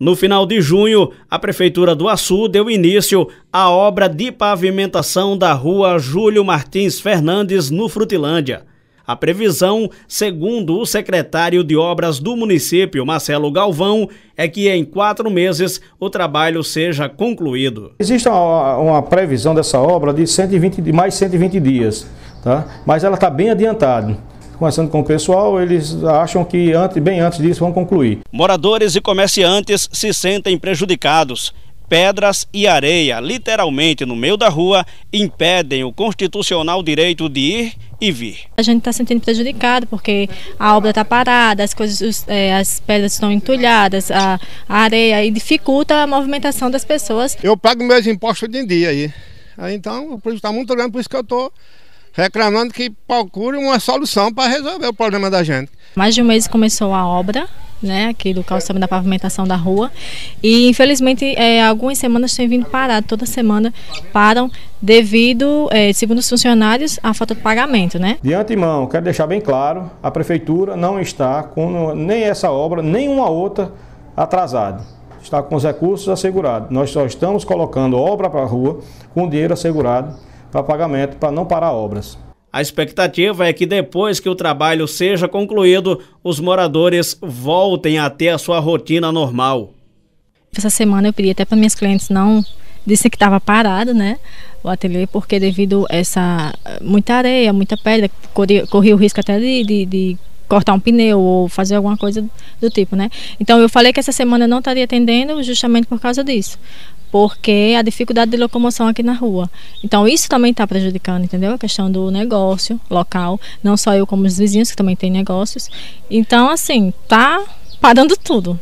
No final de junho, a Prefeitura do Açu deu início à obra de pavimentação da rua Júlio Martins Fernandes, no Frutilândia. A previsão, segundo o secretário de obras do município, Marcelo Galvão, é que em quatro meses o trabalho seja concluído. Existe uma, previsão dessa obra de, 120, de mais 120 dias, tá? mas ela está bem adiantada. Conversando com o pessoal, eles acham que antes, bem antes disso vão concluir. Moradores e comerciantes se sentem prejudicados. Pedras e areia, literalmente no meio da rua, impedem o constitucional direito de ir e vir. A gente está sentindo prejudicado porque a obra está parada, as coisas, é, as pedras estão entulhadas, a, a, areia e dificulta a movimentação das pessoas. Eu pago meus impostos de dia aí. Então, o prejuízo está muito grande, por isso que eu estou. Tô reclamando que procure uma solução para resolver o problema da gente. Mais de um mês começou a obra, né, aqui do calçamento da pavimentação da rua. E infelizmente é, algumas semanas têm vindo parado, toda semana param devido, é, segundo os funcionários, à falta de pagamento. Né? De antemão, quero deixar bem claro, a prefeitura não está com nem essa obra, nem uma outra atrasada. Está com os recursos assegurados. Nós só estamos colocando obra para a rua com dinheiro assegurado para pagamento para não parar obras. A expectativa é que depois que o trabalho seja concluído, os moradores voltem a ter a sua rotina normal. Essa semana eu pedi até para minhas clientes não disse que estava parado, né, o ateliê, porque devido a essa muita areia, muita pedra, corria, corri o risco até de, de, de cortar um pneu ou fazer alguma coisa do tipo, né? Então eu falei que essa semana eu não estaria atendendo justamente por causa disso, porque a dificuldade de locomoção aqui na rua. Então isso também está prejudicando, entendeu? A questão do negócio local, não só eu como os vizinhos que também têm negócios. Então assim, tá parando tudo.